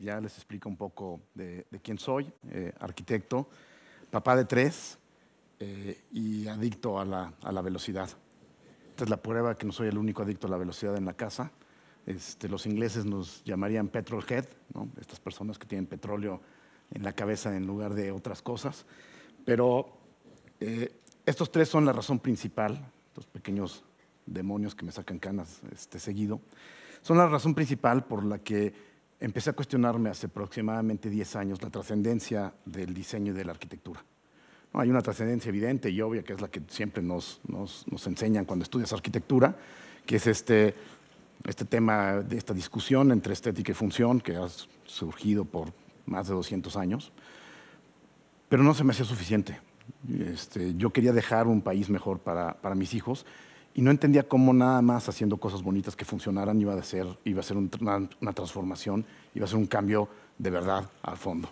ya les explico un poco de, quién soy, eh, arquitecto, papá de tres eh, y adicto a la, velocidad. Esta es la prueba que no soy el único adicto a la velocidad en la casa. Este, los ingleses nos llamarían petrolhead, estas personas que tienen petróleo en la cabeza en lugar de otras cosas. Pero eh, estos tres son la razón principal, estos pequeños demonios que me sacan canas este, seguido, son la razón principal por la que empecé a cuestionarme hace aproximadamente 10 años la trascendencia del diseño y de la arquitectura. No, hay una trascendencia evidente y obvia que es la que siempre nos, nos, nos, enseñan cuando estudias arquitectura, que es este, este tema de esta discusión entre estética y función que ha surgido por más de 200 años, pero no se me hacía suficiente. Este, yo quería dejar un país mejor para, para mis hijos y no entendía cómo nada más haciendo cosas bonitas que funcionaran iba a ser, una, transformación, iba a ser un cambio de verdad al fondo.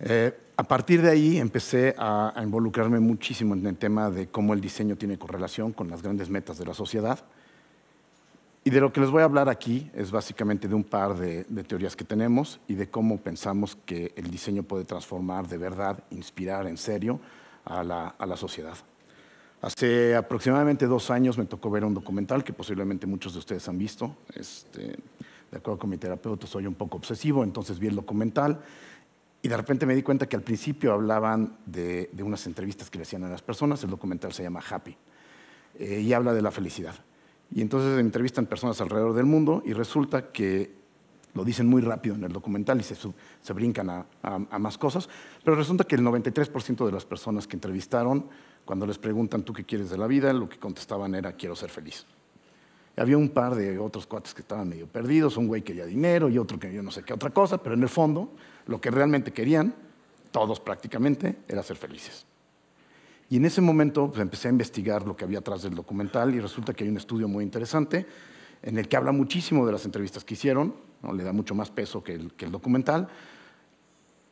Eh, a partir de ahí empecé a, involucrarme muchísimo en el tema de cómo el diseño tiene correlación con las grandes metas de la sociedad. Y de lo que les voy a hablar aquí es básicamente de un par de, teorías que tenemos y de cómo pensamos que el diseño puede transformar de verdad, inspirar en serio a la sociedad. Hace aproximadamente dos años me tocó ver un documental que posiblemente muchos de ustedes han visto. Este, de acuerdo con mi terapeuta, soy un poco obsesivo, entonces vi el documental y de repente me di cuenta que al principio hablaban de, unas entrevistas que le hacían a las personas. El documental se llama Happy eh, y habla de la felicidad. Y entonces entrevistan personas alrededor del mundo y resulta que lo dicen muy rápido en el documental y se, brincan a, más cosas, pero resulta que el 93% de las personas que entrevistaron cuando les preguntan tú qué quieres de la vida, lo que contestaban era quiero ser feliz. había un par de otros cuates que estaban medio perdidos, un güey que quería dinero y otro que yo no sé qué otra cosa, pero en el fondo lo que realmente querían, todos prácticamente, era ser felices. Y en ese momento pues, empecé a investigar lo que había atrás del documental y resulta que hay un estudio muy interesante en el que habla muchísimo de las entrevistas que hicieron, ¿no? le da mucho más peso que el, que el documental,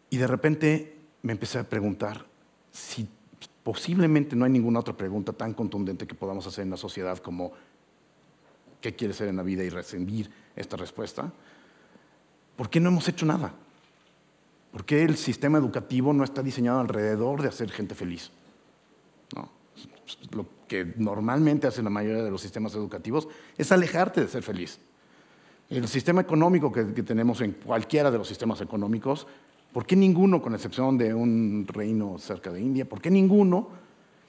y de repente me empecé a preguntar si Posiblemente no hay ninguna otra pregunta tan contundente que podamos hacer en la sociedad como ¿qué quieres ser en la vida? y recibir esta respuesta. ¿Por qué no hemos hecho nada? ¿Por qué el sistema educativo no está diseñado alrededor de hacer gente feliz? Lo que normalmente hacen la mayoría de los sistemas educativos es alejarte de ser feliz. El sistema económico que tenemos en cualquiera de los sistemas económicos ¿Por qué ninguno, con excepción de un reino cerca de India, por qué ninguno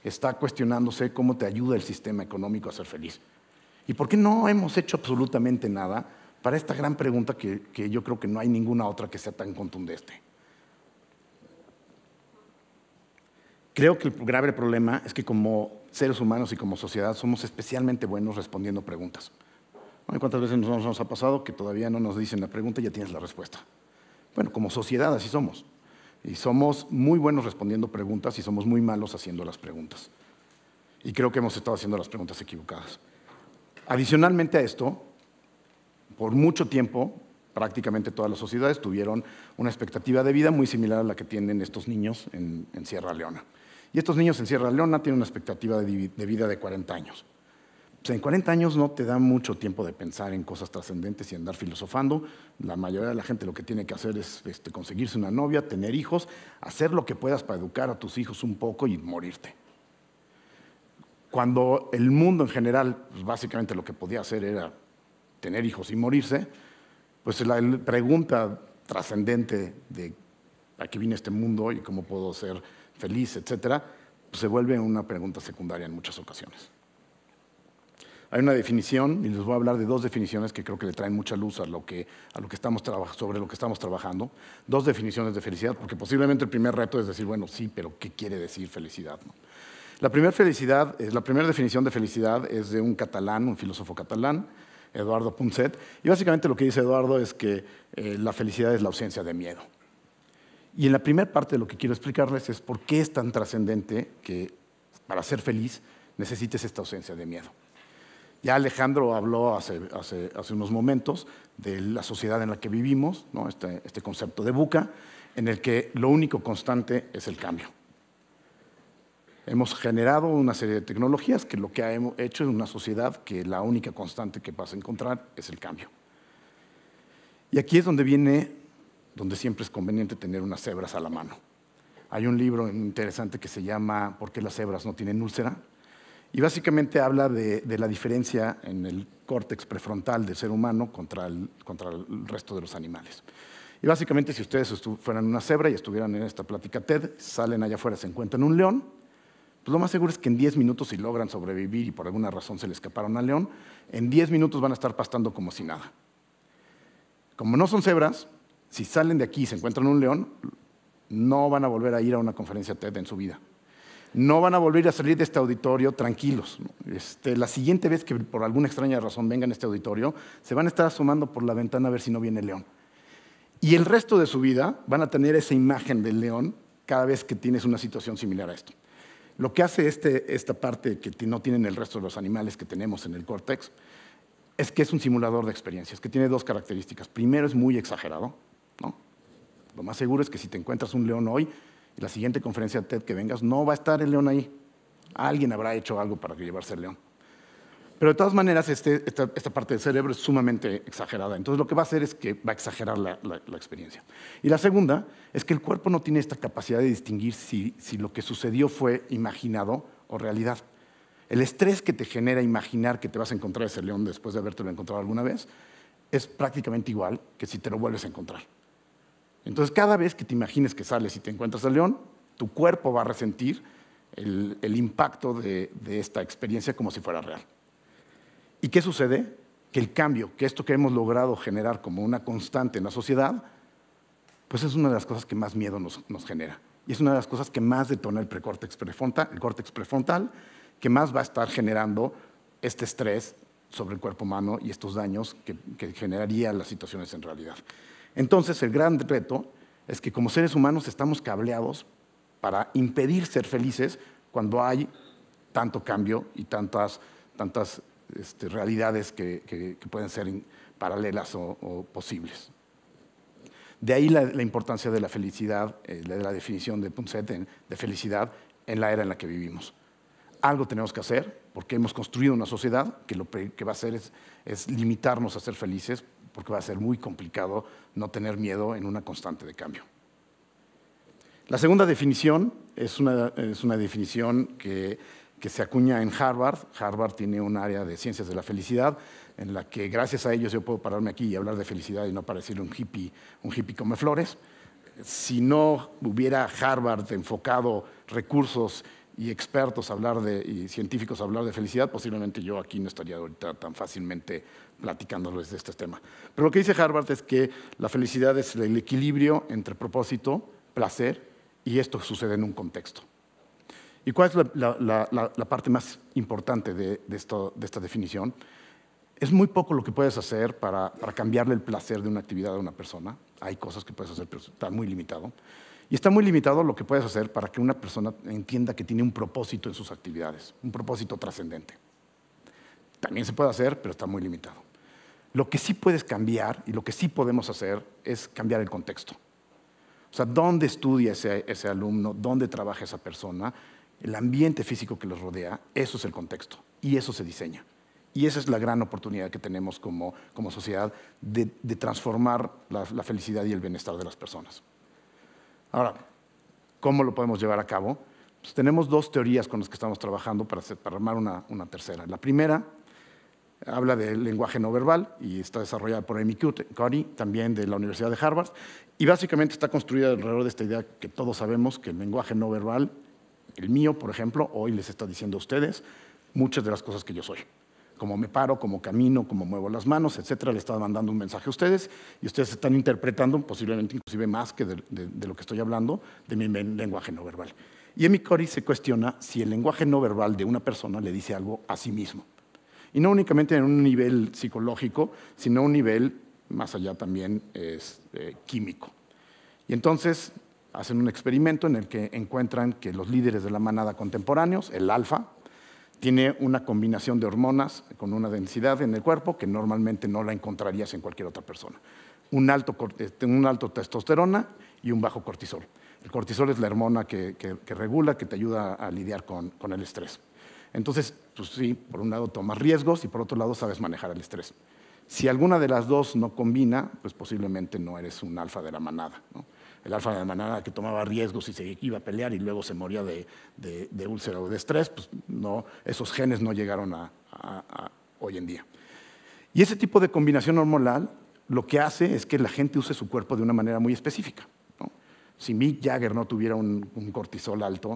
está cuestionándose cómo te ayuda el sistema económico a ser feliz? ¿Y por qué no hemos hecho absolutamente nada para esta gran pregunta que, que yo creo que no hay ninguna otra que sea tan contundente? Creo que el grave problema es que como seres humanos y como sociedad somos especialmente buenos respondiendo preguntas. ¿Cuántas veces nos ha pasado que todavía no nos dicen la pregunta y ya tienes la respuesta? Bueno, como sociedad así somos. Y somos muy buenos respondiendo preguntas y somos muy malos haciendo las preguntas. Y creo que hemos estado haciendo las preguntas equivocadas. Adicionalmente a esto, por mucho tiempo, prácticamente todas las sociedades tuvieron una expectativa de vida muy similar a la que tienen estos niños en, Sierra Leona. Y estos niños en Sierra Leona tienen una expectativa de, de vida de 40 años en 40 años no te da mucho tiempo de pensar en cosas trascendentes y andar filosofando. La mayoría de la gente lo que tiene que hacer es este, conseguirse una novia, tener hijos, hacer lo que puedas para educar a tus hijos un poco y morirte. Cuando el mundo en general, pues, básicamente lo que podía hacer era tener hijos y morirse, pues la pregunta trascendente de a qué viene este mundo y cómo puedo ser feliz, etcétera, pues, se vuelve una pregunta secundaria en muchas ocasiones. Hay una definición, y les voy a hablar de dos definiciones que creo que le traen mucha luz a lo que, estamos sobre lo que estamos trabajando. Dos definiciones de felicidad, porque posiblemente el primer reto es decir, bueno, sí, pero ¿qué quiere decir felicidad? La primera felicidad, eh, la primera definición de felicidad es de un catalán, un filósofo catalán, Eduardo Punset, y básicamente lo que dice Eduardo es que eh, la felicidad es la ausencia de miedo. Y en la primera parte de lo que quiero explicarles es por qué es tan trascendente que para ser feliz necesites esta ausencia de miedo. Ya Alejandro habló hace, unos momentos de la sociedad en la que vivimos, este, este, concepto de buca, en el que lo único constante es el cambio. Hemos generado una serie de tecnologías que lo que hemos hecho es una sociedad que la única constante que vas a encontrar es el cambio. Y aquí es donde viene, donde siempre es conveniente tener unas cebras a la mano. Hay un libro interesante que se llama ¿Por qué las cebras no tienen úlcera? y básicamente habla de, la diferencia en el córtex prefrontal del ser humano contra el, resto de los animales. Y básicamente si ustedes fueran una cebra y estuvieran en esta plática TED, salen allá afuera, se encuentran un león, pues lo más seguro es que en 10 minutos si logran sobrevivir y por alguna razón se le escaparon al león, en 10 minutos van a estar pastando como si nada. Como no son cebras, si salen de aquí y se encuentran un león, no van a volver a ir a una conferencia TED en su vida no van a volver a salir de este auditorio tranquilos. Este, la siguiente vez que por alguna extraña razón vengan a este auditorio, se van a estar asomando por la ventana a ver si no viene el león. Y el resto de su vida van a tener esa imagen del león cada vez que tienes una situación similar a esto. Lo que hace este, esta parte que no tienen el resto de los animales que tenemos en el córtex es que es un simulador de experiencias, que tiene dos características. Primero, es muy exagerado. Lo más seguro es que si te encuentras un león hoy, la siguiente conferencia TED que vengas, no va a estar el león ahí. Alguien habrá hecho algo para que llevarse el león. Pero de todas maneras, este, esta, parte del cerebro es sumamente exagerada. Entonces lo que va a hacer es que va a exagerar la, experiencia. Y la segunda es que el cuerpo no tiene esta capacidad de distinguir si, si lo que sucedió fue imaginado o realidad. El estrés que te genera imaginar que te vas a encontrar ese león después de habértelo encontrado alguna vez es prácticamente igual que si te lo vuelves a encontrar. Entonces, cada vez que te imagines que sales y te encuentras al león, tu cuerpo va a resentir el, impacto de, esta experiencia como si fuera real. ¿Y qué sucede? Que el cambio, que esto que hemos logrado generar como una constante en la sociedad, pues es una de las cosas que más miedo nos, genera. Y es una de las cosas que más detona el precórtex el córtex prefrontal, que más va a estar generando este estrés sobre el cuerpo humano y estos daños que, generarían las situaciones en realidad. Entonces el gran reto es que como seres humanos estamos cableados para impedir ser felices cuando hay tanto cambio y tantas, tantas este, realidades que, pueden ser paralelas o, posibles. De ahí la, importancia de la felicidad, de eh, la definición de Punset de, felicidad en la era en la que vivimos. Algo tenemos que hacer porque hemos construido una sociedad que lo que va a hacer es limitarnos a ser felices porque va a ser muy complicado no tener miedo en una constante de cambio. La segunda definición es una, es definición que, se acuña en Harvard. Harvard tiene un área de ciencias de la felicidad en la que gracias a ellos yo puedo pararme aquí y hablar de felicidad y no parecer un hippie, un hippie come flores. Si no hubiera Harvard enfocado recursos y expertos hablar de, y científicos hablar de felicidad, posiblemente yo aquí no estaría ahorita tan fácilmente platicándoles de este tema. Pero lo que dice Harvard es que la felicidad es el equilibrio entre propósito, placer, y esto sucede en un contexto. ¿Y cuál es la, parte más importante de, de, esto, de, esta definición? Es muy poco lo que puedes hacer para, para cambiarle el placer de una actividad a una persona. Hay cosas que puedes hacer, pero está muy limitado. Y está muy limitado lo que puedes hacer para que una persona entienda que tiene un propósito en sus actividades, un propósito trascendente. También se puede hacer, pero está muy limitado. Lo que sí puedes cambiar y lo que sí podemos hacer es cambiar el contexto. O sea, dónde estudia ese, alumno, dónde trabaja esa persona, el ambiente físico que los rodea, eso es el contexto y eso se diseña. Y esa es la gran oportunidad que tenemos como, sociedad de, transformar la felicidad y el bienestar de las personas. Ahora, ¿cómo lo podemos llevar a cabo? Pues tenemos dos teorías con las que estamos trabajando para, armar una, tercera. La primera habla del lenguaje no verbal y está desarrollada por Amy Cuddy, también de la Universidad de Harvard, y básicamente está construida alrededor de esta idea que todos sabemos que el lenguaje no verbal, el mío, por ejemplo, hoy les está diciendo a ustedes muchas de las cosas que yo soy cómo me paro, como camino, cómo muevo las manos, etcétera, le estaba mandando un mensaje a ustedes y ustedes están interpretando posiblemente inclusive más que de, lo que estoy hablando de mi lenguaje no verbal. Y mi Cori se cuestiona si el lenguaje no verbal de una persona le dice algo a sí mismo. Y no únicamente en un nivel psicológico, sino un nivel más allá también es, este, químico. Y entonces hacen un experimento en el que encuentran que los líderes de la manada contemporáneos, el alfa, tiene una combinación de hormonas con una densidad en el cuerpo que normalmente no la encontrarías en cualquier otra persona. Un alto, este, un alto testosterona y un bajo cortisol. El cortisol es la hormona que, regula, que te ayuda a lidiar con, el estrés. Entonces, tú pues sí, por un lado tomas riesgos y por otro lado sabes manejar el estrés. Si alguna de las dos no combina, pues posiblemente no eres un alfa de la manada el alfa de la manada que tomaba riesgos y se iba a pelear y luego se moría de, úlceras o de estrés, pues no, esos genes no llegaron a, hoy en día. Y ese tipo de combinación hormonal lo que hace es que la gente use su cuerpo de una manera muy específica. Si Mick Jagger no tuviera un, cortisol alto,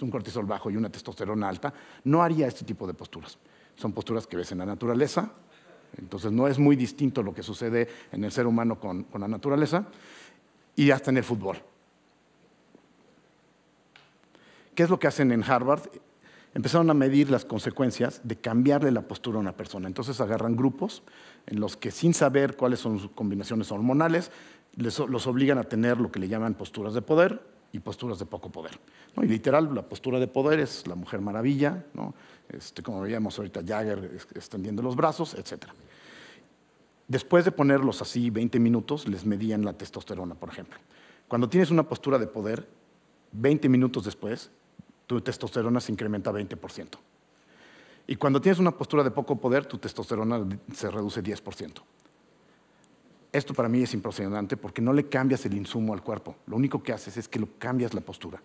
un cortisol bajo y una testosterona alta, no haría este tipo de posturas. Son posturas que ves en la naturaleza, entonces no es muy distinto lo que sucede en el ser humano con la naturaleza y hasta en el fútbol. ¿Qué es lo que hacen en Harvard? Empezaron a medir las consecuencias de cambiarle la postura a una persona. Entonces agarran grupos en los que sin saber cuáles son sus combinaciones hormonales, los obligan a tener lo que le llaman posturas de poder y posturas de poco poder. ¿no? Y literal, la postura de poder es la mujer maravilla, ¿no? este, como veíamos ahorita Jagger extendiendo los brazos, etcétera. Después de ponerlos así 20 minutos, les medían la testosterona, por ejemplo. Cuando tienes una postura de poder, 20 minutos después, tu testosterona se incrementa 20%. Y cuando tienes una postura de poco poder, tu testosterona se reduce 10%. Esto para mí es impresionante porque no le cambias el insumo al cuerpo. Lo único que haces es que lo cambias la postura.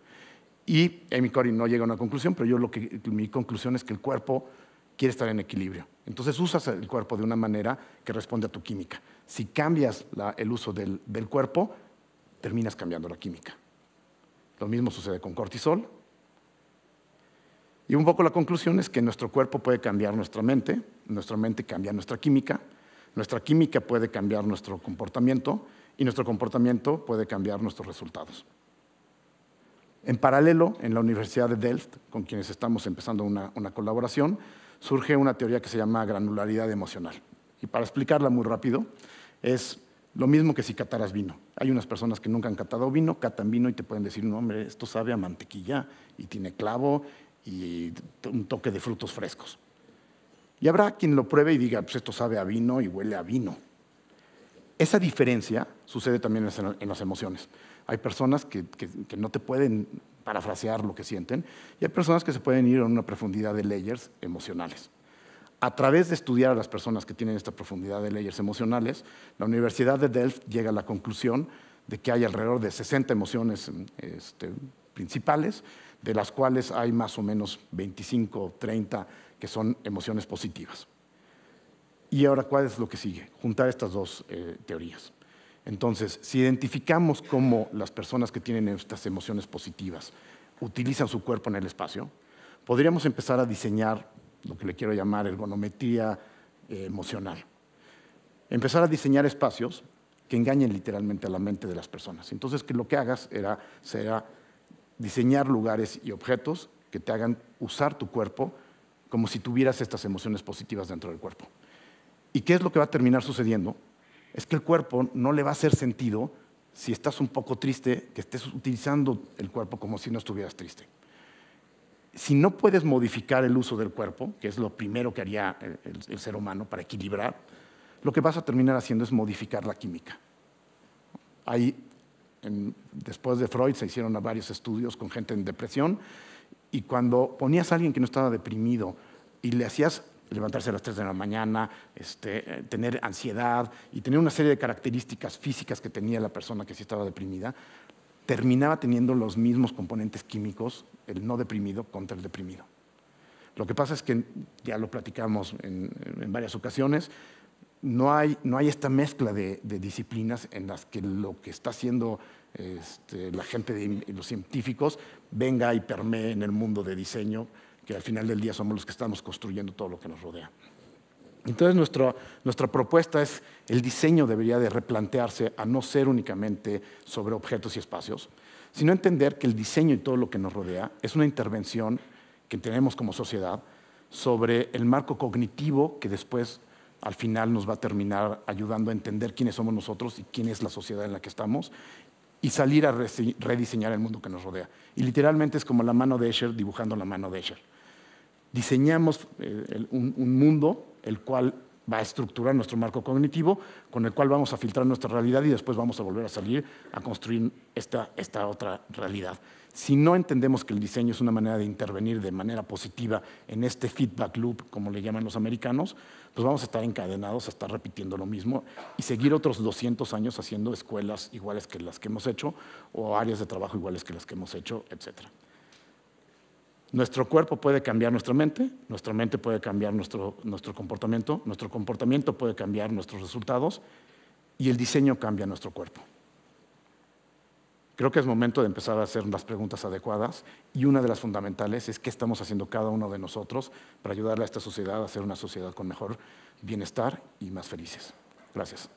Y Amy Corey no llega a una conclusión, pero yo lo que, mi conclusión es que el cuerpo quiere estar en equilibrio. Entonces usas el cuerpo de una manera que responde a tu química. Si cambias el uso del, cuerpo, terminas cambiando la química. Lo mismo sucede con cortisol. Y un poco la conclusión es que nuestro cuerpo puede cambiar nuestra mente, nuestra mente cambia nuestra química, nuestra química puede cambiar nuestro comportamiento y nuestro comportamiento puede cambiar nuestros resultados. En paralelo, en la Universidad de Delft, con quienes estamos empezando una colaboración, surge una teoría que se llama granularidad emocional. Y para explicarla muy rápido, es lo mismo que si cataras vino. Hay unas personas que nunca han catado vino, catan vino y te pueden decir, no, hombre, esto sabe a mantequilla y tiene clavo y un toque de frutos frescos. Y habrá quien lo pruebe y diga, pues esto sabe a vino y huele a vino. Esa diferencia sucede también en las emociones. Hay personas que, que no te pueden parafrasear lo que sienten, y hay personas que se pueden ir a una profundidad de layers emocionales. A través de estudiar a las personas que tienen esta profundidad de layers emocionales, la Universidad de Delft llega a la conclusión de que hay alrededor de 60 emociones este, principales, de las cuales hay más o menos 25, o 30 que son emociones positivas. Y ahora, ¿cuál es lo que sigue? Juntar estas dos eh, teorías. Entonces, si identificamos cómo las personas que tienen estas emociones positivas utilizan su cuerpo en el espacio, podríamos empezar a diseñar lo que le quiero llamar ergonometría eh, emocional. Empezar a diseñar espacios que engañen literalmente a la mente de las personas. Entonces, lo que hagas será diseñar lugares y objetos que te hagan usar tu cuerpo como si tuvieras estas emociones positivas dentro del cuerpo. ¿Y qué es lo que va a terminar sucediendo? es que el cuerpo no le va a hacer sentido si estás un poco triste, que estés utilizando el cuerpo como si no estuvieras triste. Si no puedes modificar el uso del cuerpo, que es lo primero que haría el, ser humano para equilibrar, lo que vas a terminar haciendo es modificar la química. Ahí, después de Freud, se hicieron varios estudios con gente en depresión y cuando ponías a alguien que no estaba deprimido y le hacías levantarse a las 3 de la mañana, este, eh, tener ansiedad y tener una serie de características físicas que tenía la persona que sí estaba deprimida, terminaba teniendo los mismos componentes químicos, el no deprimido contra el deprimido. Lo que pasa es que, ya lo platicamos en, varias ocasiones, no hay, no hay esta mezcla de, disciplinas en las que lo que está haciendo este, la gente de los científicos venga y permee en el mundo de diseño, que al final del día somos los que estamos construyendo todo lo que nos rodea. Entonces nuestra, nuestra propuesta es el diseño debería de replantearse a no ser únicamente sobre objetos y espacios, sino entender que el diseño y todo lo que nos rodea es una intervención que tenemos como sociedad sobre el marco cognitivo que después al final nos va a terminar ayudando a entender quiénes somos nosotros y quién es la sociedad en la que estamos y salir a rediseñar el mundo que nos rodea. Y literalmente es como la mano de Escher dibujando la mano de Escher diseñamos eh, un, mundo el cual va a estructurar nuestro marco cognitivo, con el cual vamos a filtrar nuestra realidad y después vamos a volver a salir a construir esta, otra realidad. Si no entendemos que el diseño es una manera de intervenir de manera positiva en este feedback loop, como le llaman los americanos, pues vamos a estar encadenados a estar repitiendo lo mismo y seguir otros 200 años haciendo escuelas iguales que las que hemos hecho o áreas de trabajo iguales que las que hemos hecho, etcétera. Nuestro cuerpo puede cambiar nuestra mente, nuestra mente puede cambiar nuestro, comportamiento, nuestro comportamiento puede cambiar nuestros resultados y el diseño cambia nuestro cuerpo. Creo que es momento de empezar a hacer las preguntas adecuadas y una de las fundamentales es qué estamos haciendo cada uno de nosotros para ayudarle a esta sociedad a ser una sociedad con mejor bienestar y más felices. Gracias.